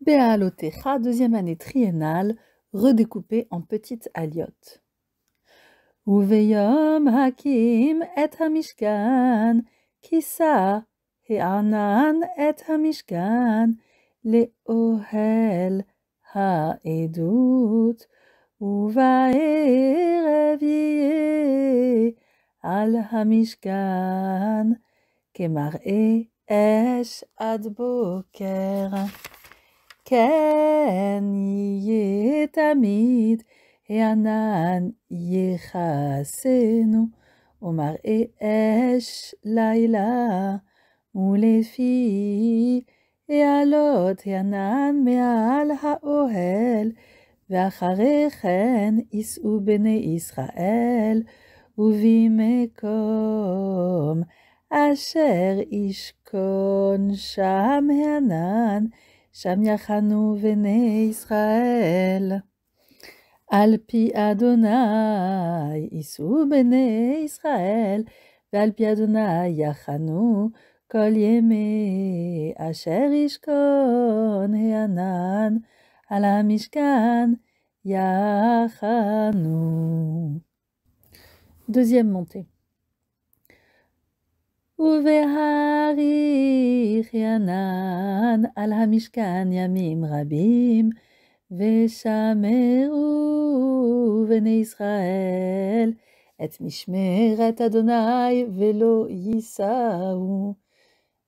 Béalotecha, deuxième année triennale, redécoupée en petites aliotes. Uveyom hakim et hamishkan, kisa Anan et hamishkan, oh ha'edut, uvaerevie al hamishkan, e esh ad ken ni Amid, e ana omar e laila ou les filles e alot yehnan me al ha o hel israel ou vimek Asher ishkon sham Sham Vene Israël. Alpi Adonai, Isu Bene Israël. Valpi Adonai Yachanu, Kol Yeme, Asher Ishkon, Ala Mishkan, Deuxième montée. Alhamishkan Yamim Rabim Veshameru Vene Israel Et Mishmeret Adonai velo Yisau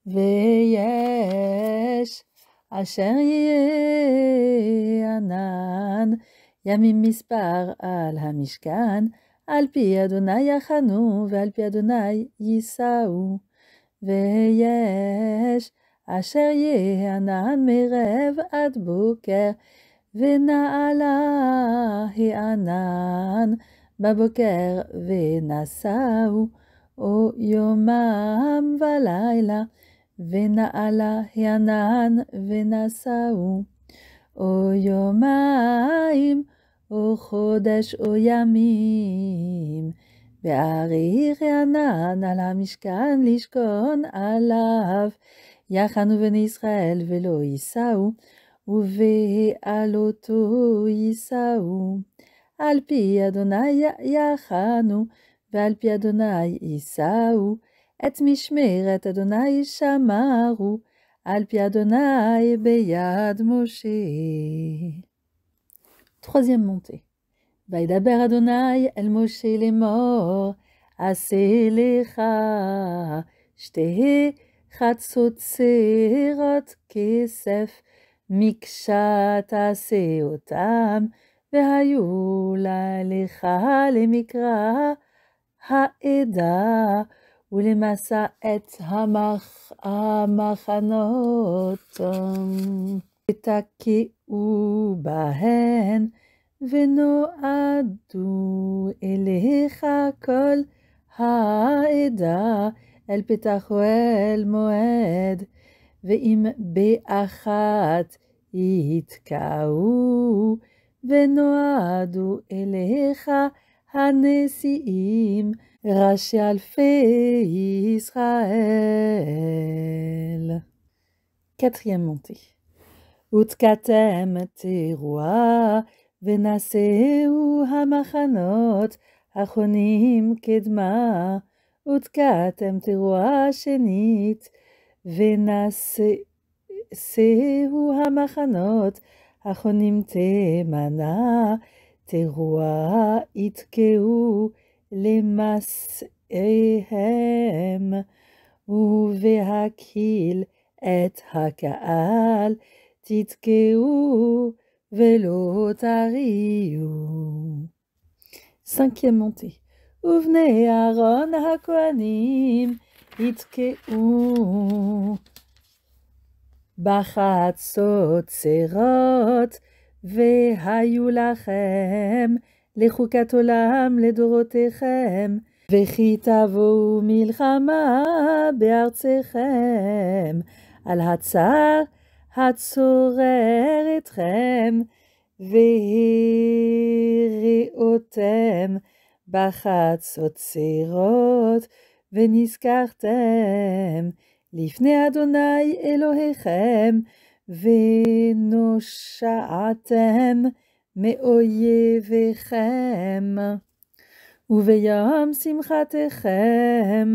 Ve yesh Asharianan Alhamishkan Alpi Adonai Yachanu, Alpi Adonai Yisaou, Veyesh, Asher Yehanan Merev Ad buker »« Venaala Heanan, Baboker ve'nasau O Yomam Valaila, Venaala Heanan ve'nasau O Yomaim, o Chodesh, o yamim va'arir yanan la lishkon alav Yachanu chanu Israel yisrael velo isaou uveh aloto isaou alpi adonai yachanu »« adonai et mishmer adonai shamaru alpi adonai beyad moshe Troisième montée. Vaidaber Adonai el Moshe les morts, Aselecha, Shtehe, Chatzotserot, Kesef, Mikshat, Aseotam, Mikra, Haeda, Ulemasa et Hamach, Amachanot, Etake, Ubahen bahen veno adou kol Haeda el moed veim Beachat itkaou veno adou elekha hanesiim rashal peh isra'el 4 utkatem terua venaseu hamachanot achonim kedma utkatem terua shenit venaseu hamachanot achonim temana terua itkeu ehem, uvehakil et hakaal titkeu velo tariu. Cinquième montée. Ouvne Aaron Hakoanim itkeu. Bachat sotserot ve lechukatolam le chukatolam le milchama beartsechem. Al Ha tzoreh ethem vehiri veniskartem l'ifne Adonai Elohechem venoshatem meoye vehem uveyam simchatechem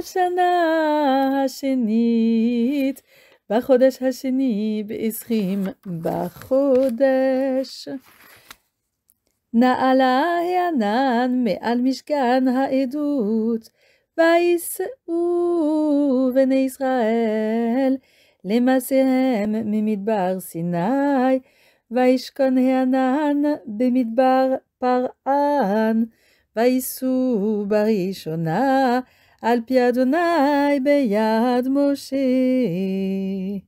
השנה השנית, בחודש השני בעשרים בחודש. נעלה הענן מעל משכן העדות, ויישאו בני ישראל למעשיהם ממדבר סיני, וישכון הענן במדבר פרען, ויישאו בראשונה Alpia d'Onaï, Beyad Moshe.